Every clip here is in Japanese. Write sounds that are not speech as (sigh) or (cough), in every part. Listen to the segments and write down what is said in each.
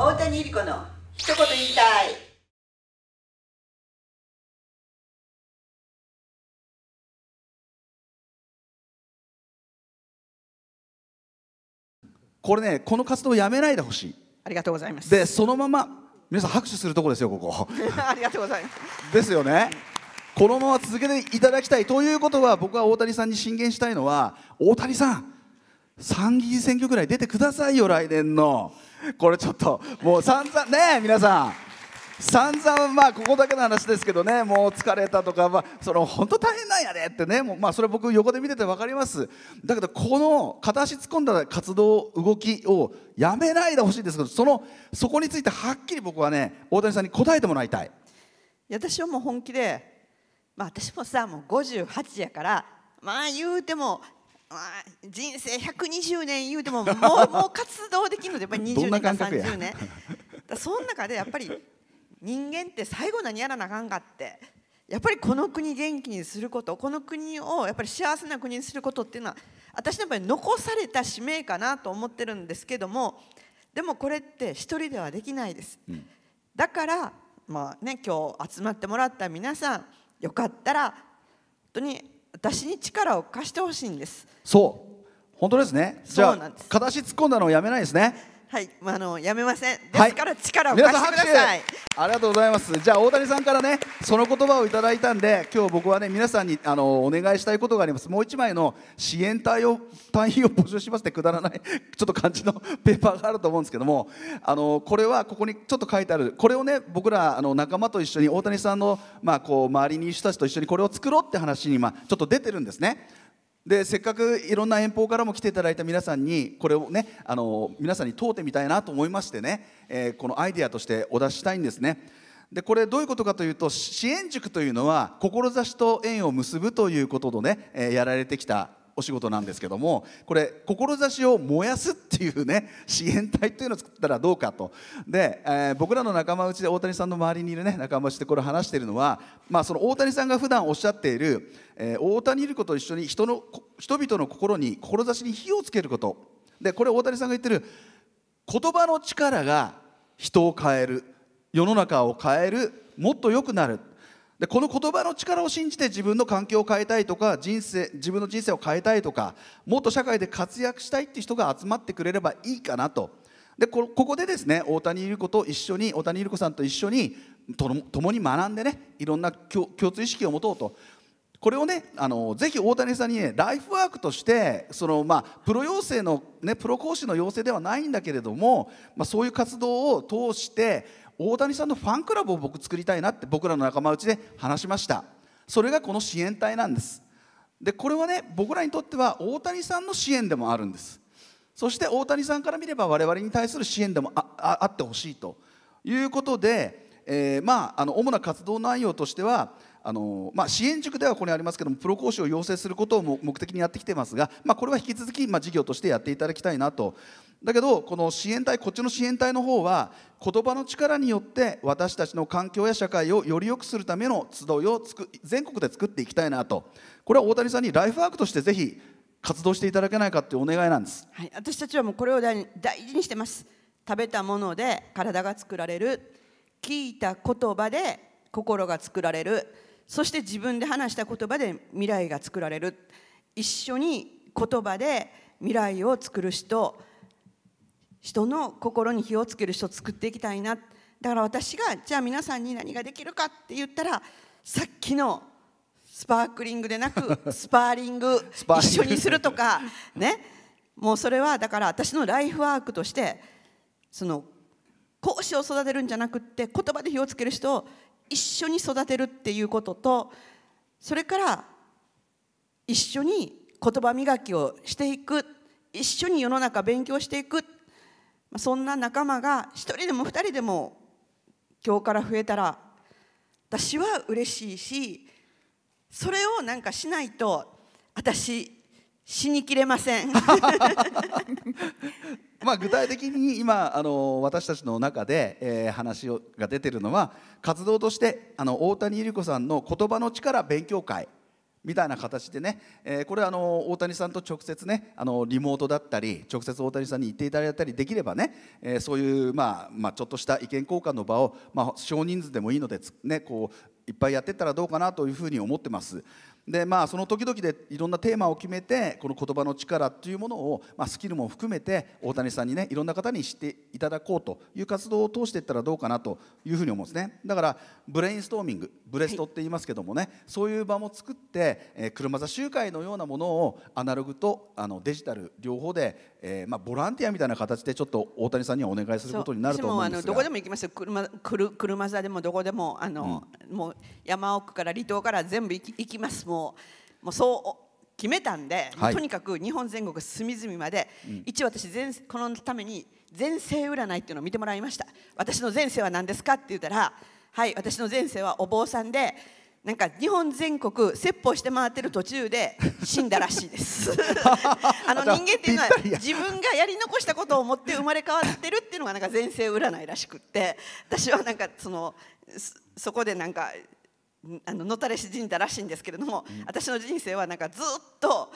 大谷ゆり子の一言言いたいこれねこの活動をやめないでほしいありがとうございますでそのまま皆さん拍手するとこですよここ (laughs) ありがとうございますですよねこのまま続けていただきたいということは僕は大谷さんに進言したいのは大谷さん参議院選挙ぐらい出てくださいよ来年のこれちょっともう散々ね皆さん散々まあここだけの話ですけどねもう疲れたとか、まあ、その本当大変なんやでってねもう、まあ、それ僕横で見てて分かりますだけどこの片足突っ込んだ活動動きをやめないでほしいんですけどそのそこについてはっきり僕はね大谷さんに答えてもらいたい私はもう本気で、まあ、私もさもう58やからまあ言うても人生120年言うてももう (laughs) もう活動できるのでやっぱり20年か30年その中でやっぱり人間って最後何やらなあかんかってやっぱりこの国元気にすることこの国をやっぱり幸せな国にすることっていうのは私の場合残された使命かなと思ってるんですけどもでもこれって一人ではできないです、うん、だからまあね今日集まってもらった皆さんよかったら本当に私に力を貸してほしいんですそう本当ですねじゃあ片足突っ込んだのをやめないですねはい、まあ、あのやめません。ですから力を貸してください。ありがとうございます。じゃあ大谷さんからね、その言葉をいただいたんで、今日僕はね皆さんにあのお願いしたいことがあります。もう一枚の支援隊を隊員を募集しますってくだらないちょっと感じの (laughs) ペーパーがあると思うんですけども、あのこれはここにちょっと書いてある。これをね僕らあの仲間と一緒に大谷さんのまあこう周りに人たちと一緒にこれを作ろうって話にまあちょっと出てるんですね。でせっかくいろんな遠方からも来ていただいた皆さんにこれをねあの皆さんに問うてみたいなと思いましてね、えー、このアイデアとしてお出ししたいんですね。でこれどういうことかというと支援塾というのは志と縁を結ぶということとね、えー、やられてきたお仕事なんですけどもこれ志を燃やすっていうね支援隊というのを作ったらどうかとで、えー、僕らの仲間内で大谷さんの周りにいるね仲間内でこれ話しているのは、まあ、その大谷さんが普段おっしゃっている、えー、大谷いること一緒に人の人々の心に志に火をつけることでこれ大谷さんが言ってる言葉の力が人を変える世の中を変えるもっと良くなるでこの言葉の力を信じて自分の環境を変えたいとか人生自分の人生を変えたいとかもっと社会で活躍したいって人が集まってくれればいいかなとでここでですね大谷ゆり子と一緒に大谷ゆり子さんと一緒にと共に学んでねいろんな共通意識を持とうとこれをねあのぜひ大谷さんにねライフワークとしてその、まあ、プロ養成の、ね、プロ講師の養成ではないんだけれども、まあ、そういう活動を通して大谷さんのファンクラブを僕作りたいなって僕らの仲間内で話しましたそれがこの支援隊なんですでこれはね僕らにとっては大谷さんの支援でもあるんですそして大谷さんから見れば我々に対する支援でもあってほしいということで、えー、まあ、あの主な活動内容としてはあの、まあ、支援塾ではここにありますけどもプロ講師を養成することを目的にやってきていますが、まあ、これは引き続き、まあ、事業としてやっていただきたいなとだけどこの支援隊こっちの支援隊の方は言葉の力によって私たちの環境や社会をより良くするための集いをつく全国で作っていきたいなとこれは大谷さんにライフワークとしてぜひ活動していただけないかっていうお願いなんです、はい、私たちはもうこれを大事にしてます食べたもので体が作られる聞いた言葉で心が作られるそして自分で話した言葉で未来が作られる一緒に言葉で未来を作る人人の心に火をつける人を作っていきたいなだから私がじゃあ皆さんに何ができるかって言ったらさっきのスパークリングでなく (laughs) スパーリング一緒にするとかねもうそれはだから私のライフワークとしてその講師を育てるんじゃなくって言葉で火をつける人を一緒に育てるっていうこととそれから一緒に言葉磨きをしていく一緒に世の中勉強していくそんな仲間が1人でも2人でも今日から増えたら私は嬉しいしそれをなんかしないと私死にきれません (laughs) まあ具体的に今あの私たちの中で、え話が出てるのは活動としてあの大谷ゆり子さんの「言葉の力勉強会」みたいな形でね、えー、これあの大谷さんと直接ねあのリモートだったり直接大谷さんに行っていただいたりできればね、えー、そういう、まあまあ、ちょっとした意見交換の場を、まあ、少人数でもいいのでね、こういっぱいやってったらどうかなというふうに思ってますでまあその時々でいろんなテーマを決めてこの言葉の力っていうものを、まあ、スキルも含めて大谷さんにねいろんな方に知っていただこうという活動を通していったらどうかなというふうに思うんですねだからブレインストーミングブレストって言いますけどもね、はい、そういう場も作って、えー、車座集会のようなものをアナログとあのデジタル両方でえーまあ、ボランティアみたいな形でちょっと大谷さんにはお願いすることになると思うんですがどこでも行きますよ車車座でもどこでもあの、うん、もう山奥から離島から全部行き行きますもうもうそう決めたんで、はい、とにかく日本全国隅々まで、うん、一応私全このために前世占いっていうのを見てもらいました私の前世は何ですかって言ったらはい私の前世はお坊さんでなんか日本全国説法して回ってる途中で死んだらしいです (laughs) あの人間っていうのは自分がやり残したことを思って生まれ変わってるっていうのがなんか前世占いらしくって私はなんかそのそこでなんかあの野垂れ死んだらしいんですけれども、私の人生はなんかずっと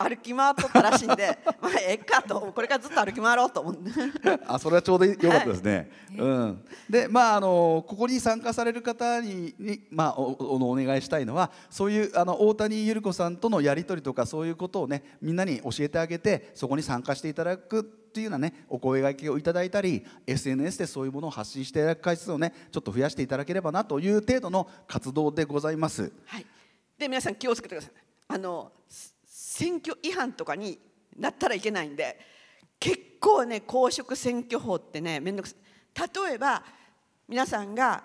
歩き回っとったらしいんで (laughs) まあええかとこれからずっと歩き回ろうと思って (laughs) あそれはちょうどよかったですね、はい、うん、でまああのここに参加される方にまあ、おお願いしたいのはそういうあの大谷百合子さんとのやり取りとかそういうことをねみんなに教えてあげてそこに参加していただくっていうようなねお声がけをいただいたり SNS でそういうものを発信していただく回数をねちょっと増やしていただければなという程度の活動でございます。はい、で皆さん気をつけてください。あの選挙違反とかになったらいけないんで結構ね公職選挙法ってね面倒くさい例えば皆さんが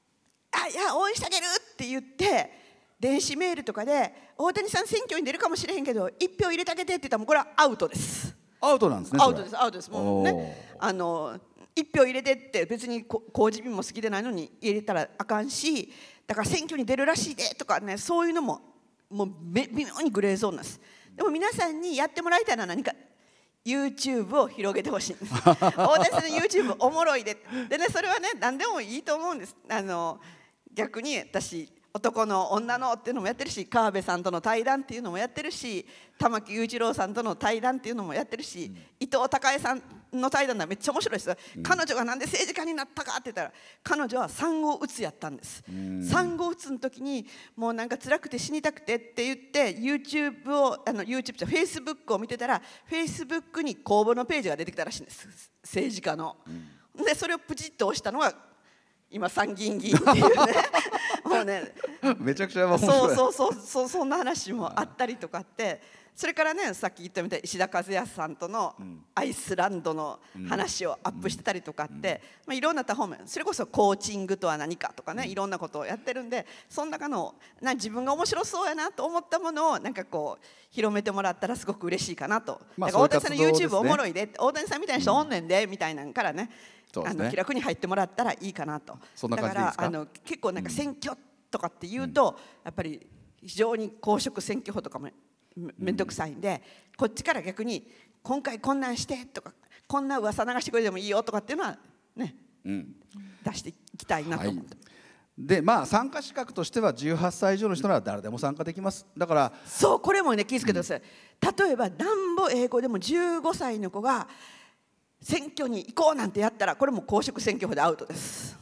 「あいや応援してあげる!」って言って電子メールとかで「大谷さん選挙に出るかもしれへんけど1票入れてあげて」って言ったらもうこれはアウトです。アウトなんですね。アウトです。アウトです。もうね、あの一票入れてって別に工事便も好きでないのに入れたらあかんし、だから選挙に出るらしいでとかねそういうのももう微妙にグレーゾーンなんですでも皆さんにやってもらいたいのは何か YouTube を広げてほしいんです (laughs) 大谷さんの YouTube おもろいででねそれはね何でもいいと思うんですあの逆に私男の女のっていうのもやってるし川辺さんとの対談っていうのもやってるし玉木雄一郎さんとの対談っていうのもやってるし、うん、伊藤孝恵さんの対談だめっちゃ面白いです、うん、彼女がなんで政治家になったかって言ったら彼女は産後うつやったんです、うん、産後うつの時にもうなんか辛くて死にたくてって言って YouTube をあの YouTube じゃ Facebook を見てたら Facebook に公募のページが出てきたらしいんです政治家の。でそれをプチッと押したのが今参議院議員っていうね (laughs) もうねめちゃくちゃやばそうそうそうそうそんな話もあったりとかってそれからねさっき言ったみたい石田和也さんとのアイスランドの話をアップしてたりとかって、まあ、いろんな多方面それこそコーチングとは何かとかねいろんなことをやってるんでその中のな自分が面白そうやなと思ったものをなんかこう広めてもらったらすごく嬉しいかなと、まあ、大谷さんの YouTube おもろいで大谷さんみたいな人おんねんでみたいなんからねね、あの気楽に入ってもらったらいいかなとだからあの結構なんか選挙とかっていうと、うん、やっぱり非常に公職選挙法とかも面倒くさいんで、うん、こっちから逆に今回こんなんしてとかこんな噂流してくれてもいいよとかっていうのはね、うん、出していきたいなと思って。はいでまあ、参加資格としては18歳以上の人なら誰でも参加できますだからそうこれもね気をつけてください、例えばなんぼ英語でも15歳の子が選挙に行こうなんてやったらこれも公職選挙法でアウトです。だか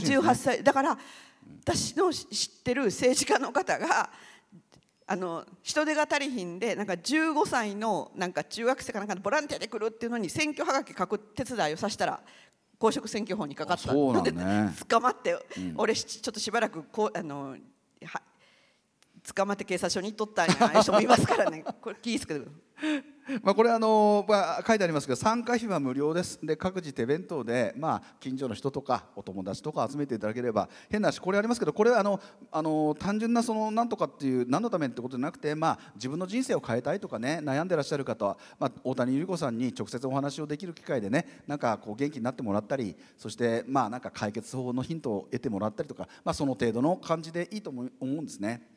ら18歳、だから私の知ってる政治家の方があの人手が足りひんでなんか15歳のなんか中学生かなんかのボランティアで来るっていうのに選挙はがき書く手伝いをさせたら公職選挙法にかかったので、ね、捕まって、うん、俺ちょっとしばらくこうあのは捕まって警察署に行っとったんやな人もいますからねこれ気ぃつけてくださ (laughs) まあこれあの、まあ、書いてありますけど参加費は無料ですで各自手弁当で、まあ、近所の人とかお友達とか集めていただければ変な話これありますけどこれあのあの単純なその何とかっていう何のためってことじゃなくて、まあ、自分の人生を変えたいとかね悩んでらっしゃる方は、まあ、大谷由り子さんに直接お話をできる機会でねなんかこう元気になってもらったりそしてまあなんか解決法のヒントを得てもらったりとか、まあ、その程度の感じでいいと思うんですね。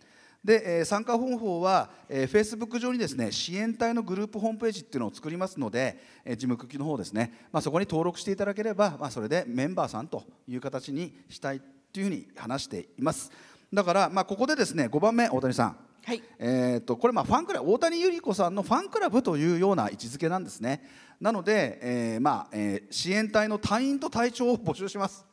で、え参加方法は、えェイスブック上にですね支援隊のグループホームページっていうのを作りますので、え事務局の方ですね、まあ、そこに登録していただければ、まあ、それでメンバーさんという形にしたいというふうに話していますだから、まあ、ここでですね5番目大谷さんはい、えーと、これまあファンクラブ大谷ゆり子さんのファンクラブというような位置づけなんですねなので、えーまあえー、支援隊の隊員と隊長を募集します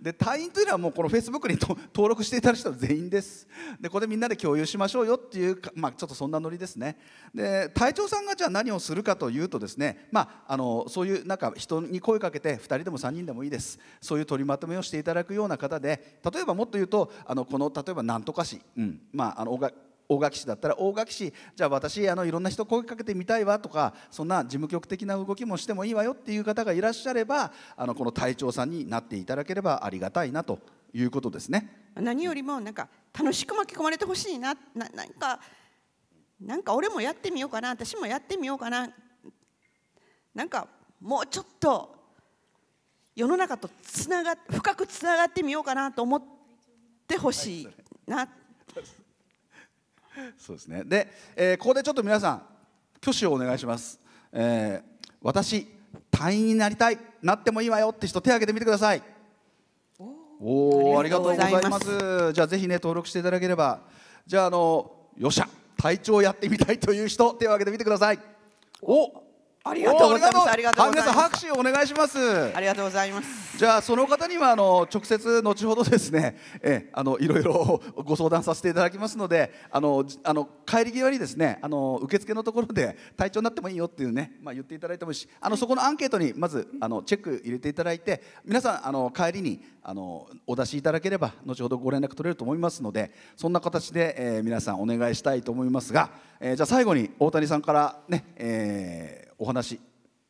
で隊員というのはもうこのフェイスブックに登録していた人は全員ですでこれみんなで共有しましょうよっていうまあ、ちょっとそんなノリですねで隊長さんがじゃあ何をするかというとですね、まあ、あのそういうなんか人に声かけて2人でも3人でもいいですそういう取りまとめをしていただくような方で例えばもっと言うとあのこの例えばなんとか市、うんまあ、あの大垣市だったら大垣市じゃあ私あのいろんな人声かけてみたいわとかそんな事務局的な動きもしてもいいわよっていう方がいらっしゃればあのこの隊長さんになっていただければありがたいなということですね。何よりもなんか楽しく巻き込まれてほしいなななんかなんか俺もやってみようかな私もやってみようかななんかもうちょっと世の中とつなが深くつながってみようかなと思ってほしいな。はいそうですねで、えー、ここでちょっと皆さん挙手をお願いします、えー、私隊員になりたいなってもいいわよって人手を挙げてみてくださいおおありがとうございますじゃあぜひね登録していただければじゃああのよっしゃ隊長やってみたいという人手を挙げてみてくださいおありがとうございます。ありがとうございます。拍手お願いします。ありがとうございます。じゃあその方にはあの直接後ほどですね、(laughs) えあのいろいろ (laughs) ご相談させていただきますので、あのあの帰り際にですね、あの受付のところで体調になってもいいよっていうね、まあ言っていただいてもいいし、あのそこのアンケートにまずあのチェック入れていただいて、皆さんあの帰りにあのお出しいただければ後ほどご連絡取れると思いますので、そんな形で、え皆さんお願いしたいと思いますが、えじゃあ最後に大谷さんからね。えーお話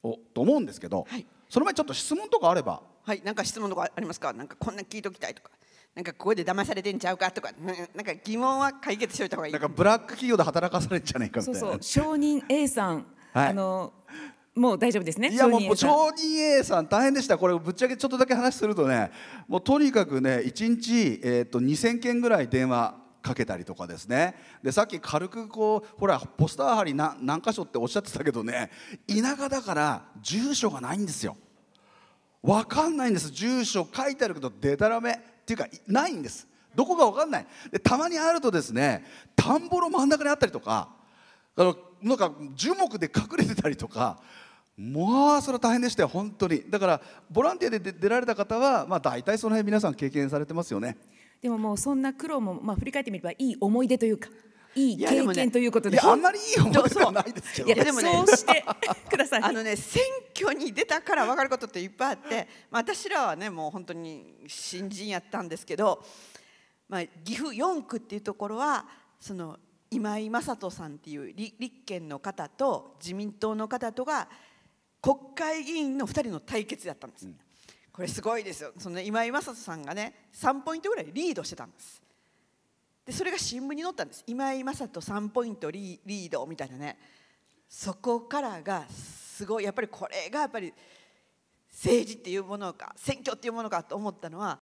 をと思うんですけど、はい、その前ちょっと質問とかあればはいなんか質問とかありますかなんかこんな聞いときたいとかなんかここで騙されてんちゃうかとかなんか疑問は解決しといた方がいいなんかブラック企業で働かされるんじゃないかみたいなそうそう証人 A さん、はい、あのもう大丈夫ですね。いやもう承認 A さん大変でした。これぶっちゃけちょっとだけ話するとね、もうとにかくね一日えっ、ー、と2000件ぐらい電話かけたりとかですねでさっき軽くこうほらポスター貼り何何箇所っておっしゃってたけどね田舎だから住所がないんですよ分かんないんです住所書いてあるけどでたらめっていうかないんですどこか分かんないでたまにあるとですね田んぼの真ん中にあったりとかあのなんか樹木で隠れてたりとかもうそれは大変でしたよ本当にだからボランティアで出られた方は、まあ、大体その辺皆さん経験されてますよねでももうそんな苦労も、まあ、振り返ってみればいい思い出というか。いい経験ということで、ね、あんまりいい思い出はないですけど、いやでもねそうして (laughs) くださいあのね選挙に出たから分かることっていっぱいあって、まあ、私らはねもう本当に新人やったんですけど、まあ、岐阜4区っていうところはその今井雅人さんっていう立憲の方と自民党の方とが国会議員の2人の対決だったんです、うんこれすごいですよその、ね、今井雅人さんがね3ポイントぐらいリードしてたんですでそれが新聞に載ったんです今井雅人3ポイントリリードみたいなねそこからがすごいやっぱりこれがやっぱり政治っていうものか選挙っていうものかと思ったのは